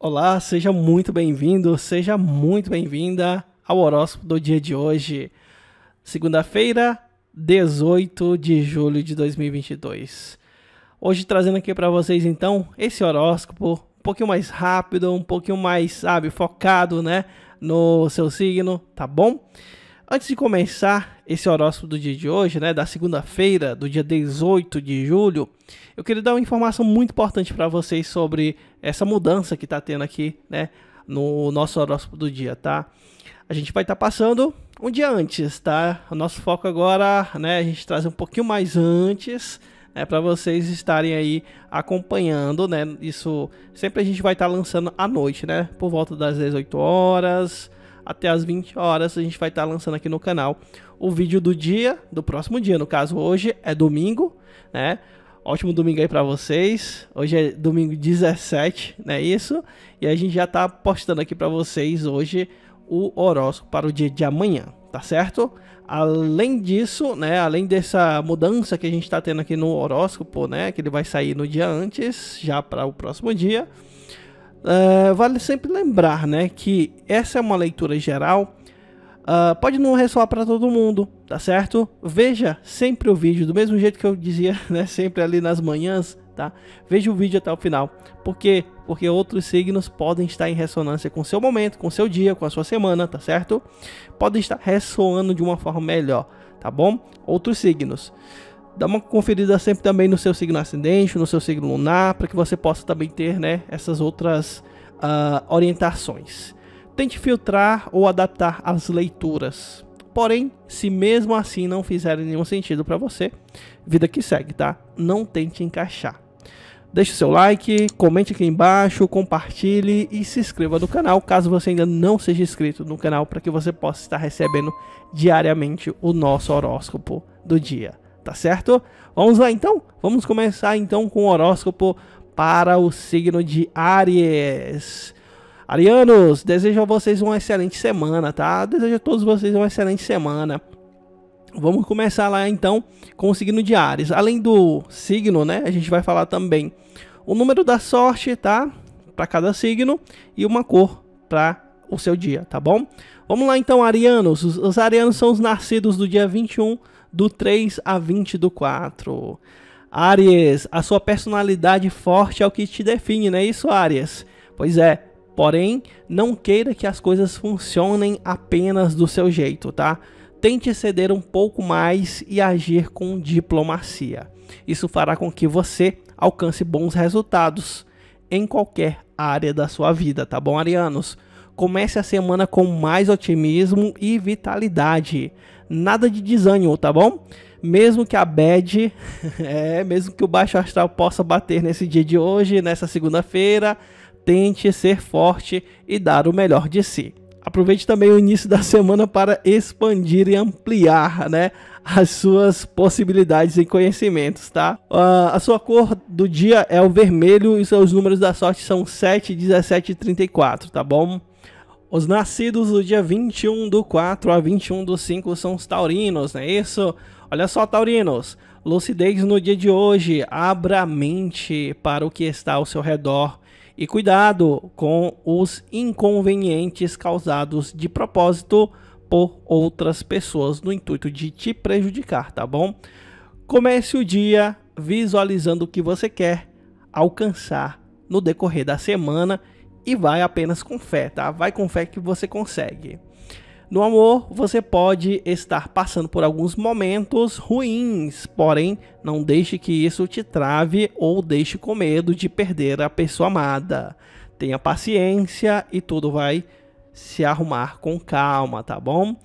Olá, seja muito bem-vindo, seja muito bem-vinda ao horóscopo do dia de hoje, segunda-feira, 18 de julho de 2022. Hoje trazendo aqui para vocês então esse horóscopo um pouquinho mais rápido, um pouquinho mais, sabe, focado, né, no seu signo, tá bom? Antes de começar esse horóscopo do dia de hoje, né, da segunda-feira, do dia 18 de julho, eu queria dar uma informação muito importante para vocês sobre essa mudança que está tendo aqui, né, no nosso horóscopo do dia, tá? A gente vai estar tá passando um dia antes, tá? O nosso foco agora, né, a gente traz um pouquinho mais antes, né, para vocês estarem aí acompanhando, né? Isso sempre a gente vai estar tá lançando à noite, né? Por volta das 18 horas, até as 20 horas a gente vai estar tá lançando aqui no canal o vídeo do dia, do próximo dia, no caso hoje é domingo, né? Ótimo domingo aí para vocês. Hoje é domingo 17, né, isso? E a gente já tá postando aqui para vocês hoje o horóscopo para o dia de amanhã, tá certo? Além disso, né, além dessa mudança que a gente está tendo aqui no horóscopo, né, que ele vai sair no dia antes, já para o próximo dia, Uh, vale sempre lembrar, né, que essa é uma leitura geral. Uh, pode não ressoar para todo mundo, tá certo? Veja sempre o vídeo, do mesmo jeito que eu dizia, né, sempre ali nas manhãs, tá? Veja o vídeo até o final. Por quê? Porque outros signos podem estar em ressonância com seu momento, com seu dia, com a sua semana, tá certo? Podem estar ressoando de uma forma melhor, tá bom? Outros signos dá uma conferida sempre também no seu signo ascendente, no seu signo lunar, para que você possa também ter né, essas outras uh, orientações. Tente filtrar ou adaptar as leituras. Porém, se mesmo assim não fizerem nenhum sentido para você, vida que segue, tá? Não tente encaixar. Deixe seu like, comente aqui embaixo, compartilhe e se inscreva no canal caso você ainda não seja inscrito no canal para que você possa estar recebendo diariamente o nosso horóscopo do dia tá certo? Vamos lá então? Vamos começar então com o horóscopo para o signo de Aries. Arianos, desejo a vocês uma excelente semana, tá? Desejo a todos vocês uma excelente semana. Vamos começar lá então com o signo de Ares. Além do signo, né? A gente vai falar também o número da sorte, tá? Para cada signo e uma cor para o seu dia, tá bom? Vamos lá então, Arianos. Os, os Arianos são os nascidos do dia 21 do 3 a 20 do 4. Aries, a sua personalidade forte é o que te define, não é isso, Aries? Pois é, porém, não queira que as coisas funcionem apenas do seu jeito, tá? Tente ceder um pouco mais e agir com diplomacia. Isso fará com que você alcance bons resultados em qualquer área da sua vida, tá bom, arianos? Comece a semana com mais otimismo e vitalidade nada de desânimo, tá bom? Mesmo que a bad, é, mesmo que o baixo astral possa bater nesse dia de hoje, nessa segunda-feira, tente ser forte e dar o melhor de si. Aproveite também o início da semana para expandir e ampliar, né, as suas possibilidades e conhecimentos, tá? Uh, a sua cor do dia é o vermelho e seus números da sorte são 7, 17 e 34, tá bom? Os nascidos do dia 21 do 4 a 21 do 5 são os taurinos, não é isso? Olha só, taurinos, lucidez no dia de hoje, abra a mente para o que está ao seu redor e cuidado com os inconvenientes causados de propósito por outras pessoas no intuito de te prejudicar, tá bom? Comece o dia visualizando o que você quer alcançar no decorrer da semana e vai apenas com fé, tá? Vai com fé que você consegue. No amor, você pode estar passando por alguns momentos ruins, porém, não deixe que isso te trave ou deixe com medo de perder a pessoa amada. Tenha paciência e tudo vai se arrumar com calma, tá bom?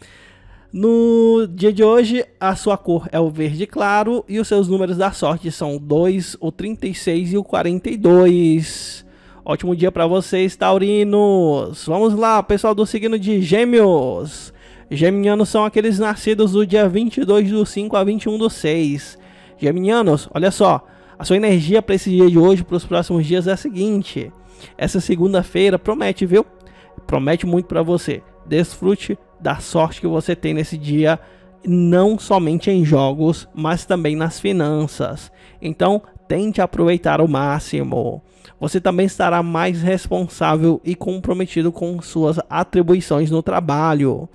No dia de hoje, a sua cor é o verde claro e os seus números da sorte são o 2, o 36 e o 42. Ótimo dia para vocês, taurinos. Vamos lá, pessoal do signo de Gêmeos. Geminianos são aqueles nascidos do dia 22 do 5 a 21 do 6. Geminianos, olha só, a sua energia para esse dia de hoje, para os próximos dias é a seguinte: essa segunda-feira promete, viu? Promete muito para você. Desfrute da sorte que você tem nesse dia não somente em jogos, mas também nas finanças. Então, tente aproveitar o máximo. Você também estará mais responsável e comprometido com suas atribuições no trabalho.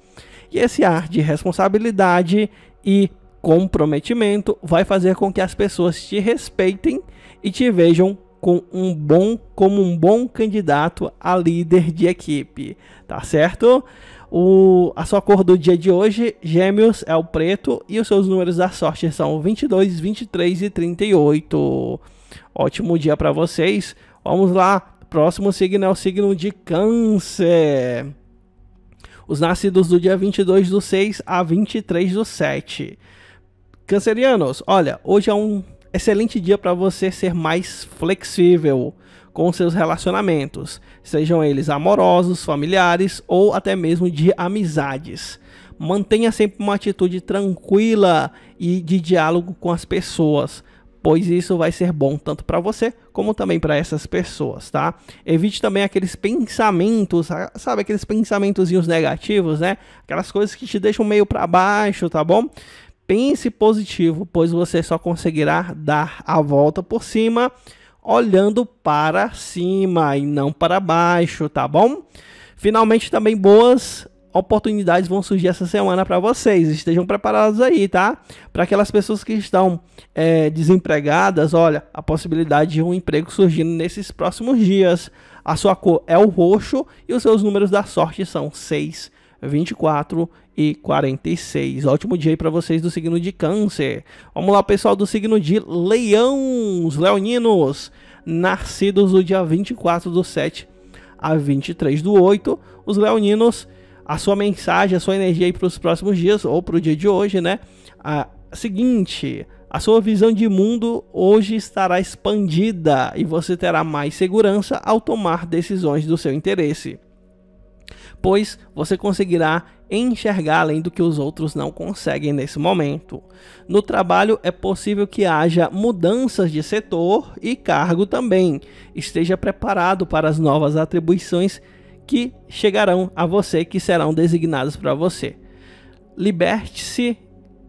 E esse ar de responsabilidade e comprometimento vai fazer com que as pessoas te respeitem e te vejam com um bom como um bom candidato a líder de equipe, tá certo? O, a sua cor do dia de hoje, Gêmeos, é o preto e os seus números da sorte são 22, 23 e 38. Ótimo dia para vocês. Vamos lá, próximo signo é o signo de Câncer. Os nascidos do dia 22 do 6 a 23 do 7. Cancerianos, olha, hoje é um excelente dia para você ser mais flexível com seus relacionamentos, sejam eles amorosos, familiares ou até mesmo de amizades. Mantenha sempre uma atitude tranquila e de diálogo com as pessoas, pois isso vai ser bom tanto para você como também para essas pessoas, tá? Evite também aqueles pensamentos, ah, sabe aqueles pensamentozinhos negativos, né? Aquelas coisas que te deixam meio para baixo, tá bom? Pense positivo, pois você só conseguirá dar a volta por cima olhando para cima e não para baixo, tá bom? Finalmente também boas oportunidades vão surgir essa semana para vocês. Estejam preparados aí, tá? Para aquelas pessoas que estão é, desempregadas, olha, a possibilidade de um emprego surgindo nesses próximos dias. A sua cor é o roxo e os seus números da sorte são 6, 24 e 46. Ótimo dia aí para vocês do signo de Câncer. Vamos lá, pessoal do signo de Leão, Leoninos, nascidos do dia 24 do 7 a 23 do 8. Os leoninos, a sua mensagem, a sua energia aí para os próximos dias ou para o dia de hoje, né? A seguinte, a sua visão de mundo hoje estará expandida e você terá mais segurança ao tomar decisões do seu interesse pois você conseguirá enxergar além do que os outros não conseguem nesse momento. No trabalho é possível que haja mudanças de setor e cargo também. Esteja preparado para as novas atribuições que chegarão a você, que serão designadas para você. Liberte-se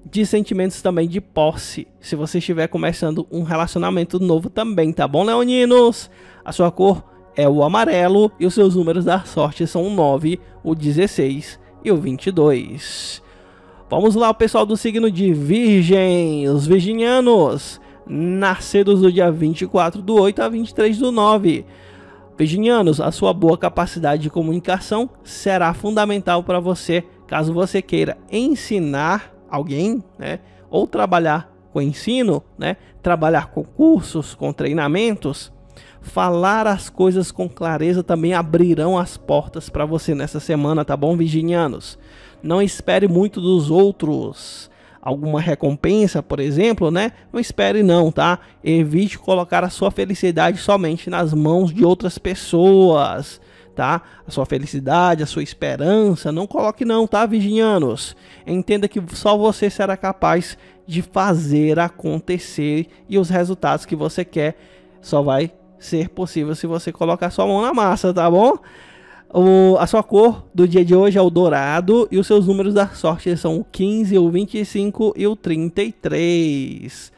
de sentimentos também de posse. Se você estiver começando um relacionamento novo também, tá bom, leoninos? A sua cor é o amarelo e os seus números da sorte são o 9, o 16 e o 22. Vamos lá, o pessoal do signo de Virgem, os virginianos, nascidos do dia 24 do 8 a 23 do 9. Virginianos, a sua boa capacidade de comunicação será fundamental para você caso você queira ensinar alguém, né, ou trabalhar com ensino, né, trabalhar com cursos, com treinamentos falar as coisas com clareza também abrirão as portas para você nessa semana, tá bom, virginianos? Não espere muito dos outros. Alguma recompensa, por exemplo, né? Não espere não, tá? Evite colocar a sua felicidade somente nas mãos de outras pessoas. Tá? A sua felicidade, a sua esperança, não coloque não, tá, virginianos? Entenda que só você será capaz de fazer acontecer e os resultados que você quer só vai ser possível se você colocar sua mão na massa, tá bom? O, a sua cor do dia de hoje é o dourado e os seus números da sorte são o 15, o 25 e o 33.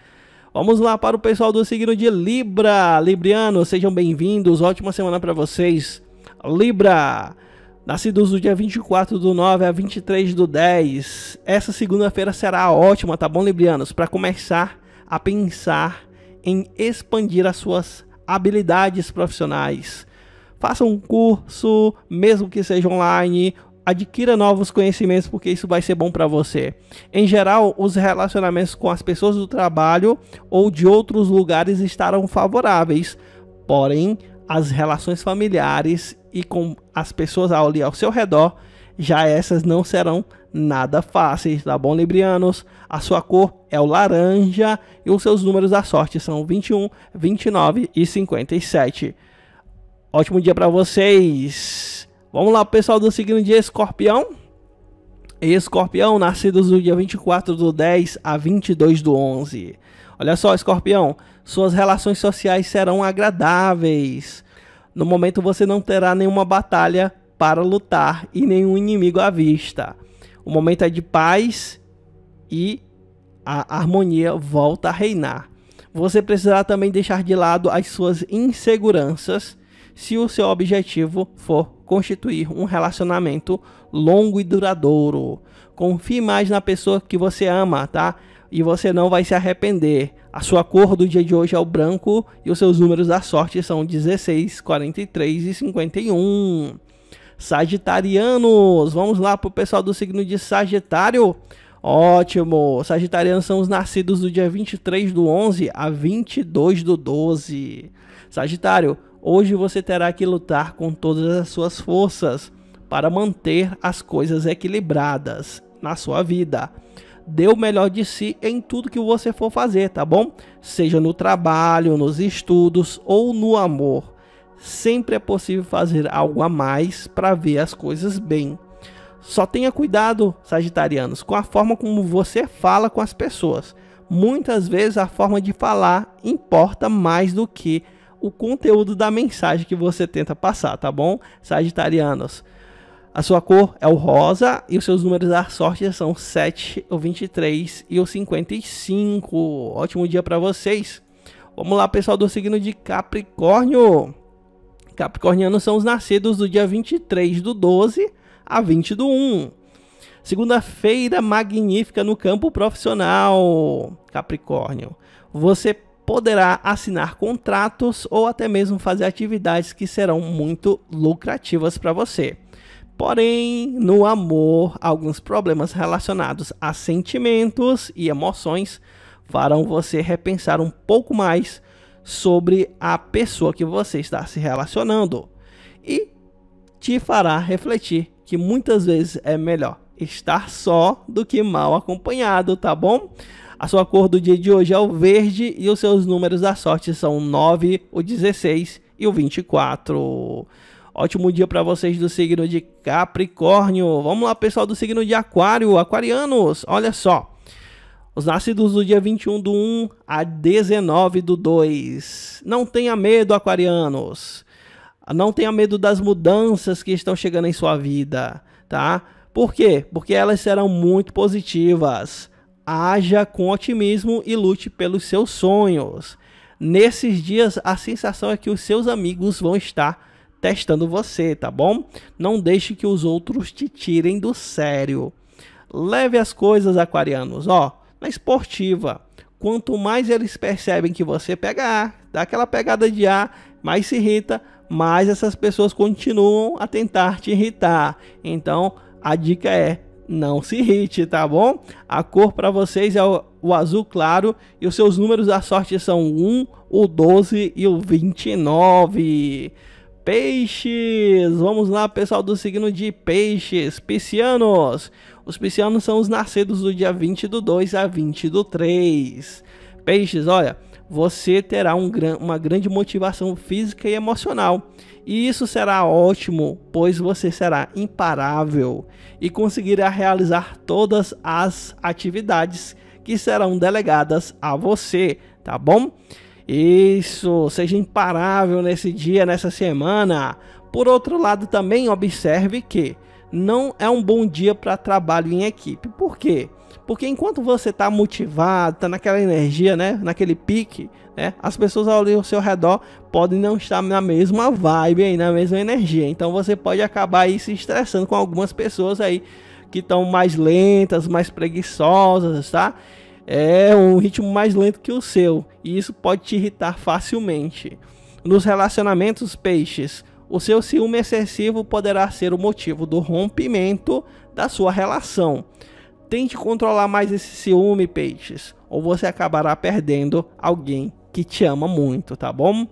Vamos lá para o pessoal do signo de Libra. Libriano, sejam bem-vindos. Ótima semana para vocês. Libra, nascidos do dia 24 do 9 a 23 do 10. Essa segunda-feira será ótima, tá bom, Librianos? Para começar a pensar em expandir as suas habilidades profissionais. Faça um curso, mesmo que seja online, adquira novos conhecimentos porque isso vai ser bom para você. Em geral, os relacionamentos com as pessoas do trabalho ou de outros lugares estarão favoráveis, porém, as relações familiares e com as pessoas ali ao seu redor já essas não serão nada fáceis, tá bom, Librianos? A sua cor é o laranja e os seus números da sorte são 21, 29 e 57. Ótimo dia para vocês! Vamos lá, pessoal do signo de Escorpião. Escorpião, nascidos do dia 24 do 10 a 22 do 11. Olha só, Escorpião, suas relações sociais serão agradáveis. No momento você não terá nenhuma batalha para lutar e nenhum inimigo à vista. O momento é de paz e a harmonia volta a reinar. Você precisará também deixar de lado as suas inseguranças se o seu objetivo for constituir um relacionamento longo e duradouro. Confie mais na pessoa que você ama, tá? E você não vai se arrepender. A sua cor do dia de hoje é o branco e os seus números da sorte são 16, 43 e 51. Sagitarianos. Vamos lá pro pessoal do signo de Sagitário. Ótimo! Sagitarianos são os nascidos do dia 23 do 11 a 22 do 12. Sagitário, hoje você terá que lutar com todas as suas forças para manter as coisas equilibradas na sua vida. Dê o melhor de si em tudo que você for fazer, tá bom? Seja no trabalho, nos estudos ou no amor sempre é possível fazer algo a mais para ver as coisas bem. Só tenha cuidado, Sagitarianos, com a forma como você fala com as pessoas. Muitas vezes a forma de falar importa mais do que o conteúdo da mensagem que você tenta passar, tá bom? Sagitarianos. A sua cor é o rosa e os seus números da sorte são 7, o 23 e o 55. Ótimo dia para vocês. Vamos lá, pessoal do signo de Capricórnio. Capricornianos são os nascidos do dia 23 do 12 a 20 do 1. Segunda-feira magnífica no campo profissional, Capricórnio. Você poderá assinar contratos ou até mesmo fazer atividades que serão muito lucrativas para você. Porém, no amor, alguns problemas relacionados a sentimentos e emoções farão você repensar um pouco mais sobre a pessoa que você está se relacionando e te fará refletir que muitas vezes é melhor estar só do que mal acompanhado, tá bom? A sua cor do dia de hoje é o verde e os seus números da sorte são o 9, o 16 e o 24. Ótimo dia para vocês do signo de Capricórnio. Vamos lá, pessoal do signo de Aquário, aquarianos. Olha só, os nascidos do dia 21 do 1 a 19 do 2. Não tenha medo, aquarianos. Não tenha medo das mudanças que estão chegando em sua vida, tá? Por quê? Porque elas serão muito positivas. Haja com otimismo e lute pelos seus sonhos. Nesses dias, a sensação é que os seus amigos vão estar testando você, tá bom? Não deixe que os outros te tirem do sério. Leve as coisas, aquarianos, ó na esportiva. Quanto mais eles percebem que você pega ar, dá aquela pegada de ar, mais se irrita, mais essas pessoas continuam a tentar te irritar. Então, a dica é: não se irrite, tá bom? A cor para vocês é o, o, azul claro e os seus números da sorte são 1, o 12 e o 29. Peixes, vamos lá, pessoal do signo de Peixes, piscianos. Os piscianos são os nascidos do dia 20 do 2 a 20 do 3. Peixes, olha, você terá um, uma grande motivação física e emocional. E isso será ótimo, pois você será imparável e conseguirá realizar todas as atividades que serão delegadas a você, tá bom? Isso, seja imparável nesse dia, nessa semana. Por outro lado, também observe que não é um bom dia para trabalho em equipe. Por quê? Porque enquanto você está motivado, está naquela energia, né, naquele pique, né, as pessoas ao seu redor podem não estar na mesma vibe, aí, na mesma energia. Então você pode acabar aí se estressando com algumas pessoas aí que estão mais lentas, mais preguiçosas, tá? É um ritmo mais lento que o seu e isso pode te irritar facilmente. Nos relacionamentos, peixes, o seu ciúme excessivo poderá ser o motivo do rompimento da sua relação. Tente controlar mais esse ciúme, peixes, ou você acabará perdendo alguém que te ama muito, tá bom?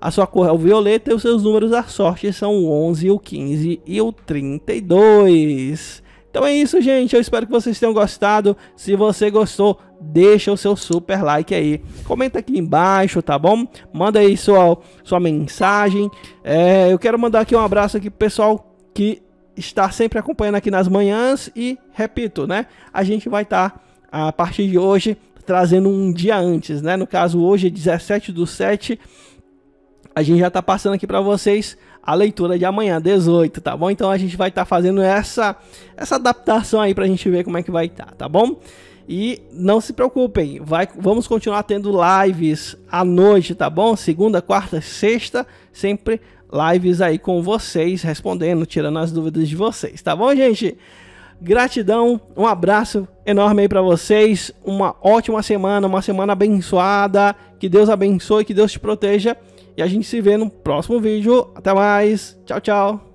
A sua cor é o violeta e os seus números da sorte são o 11, o 15 e o 32. Então é isso, gente. Eu espero que vocês tenham gostado. Se você gostou, deixa o seu super like aí. Comenta aqui embaixo, tá bom? Manda aí sua, sua mensagem. É, eu quero mandar aqui um abraço aqui pro pessoal que está sempre acompanhando aqui nas manhãs e repito, né? A gente vai estar tá, a partir de hoje trazendo um dia antes, né? No caso hoje 17 é do 7, a gente já está passando aqui para vocês a leitura de amanhã, 18, tá bom? Então a gente vai estar tá fazendo essa essa adaptação aí para a gente ver como é que vai estar, tá, tá bom? E não se preocupem, vai, vamos continuar tendo lives à noite, tá bom? Segunda, quarta, sexta, sempre lives aí com vocês, respondendo, tirando as dúvidas de vocês, tá bom, gente? Gratidão, um abraço enorme aí para vocês, uma ótima semana, uma semana abençoada, que Deus abençoe, que Deus te proteja e a gente se vê no próximo vídeo. Até mais, tchau, tchau.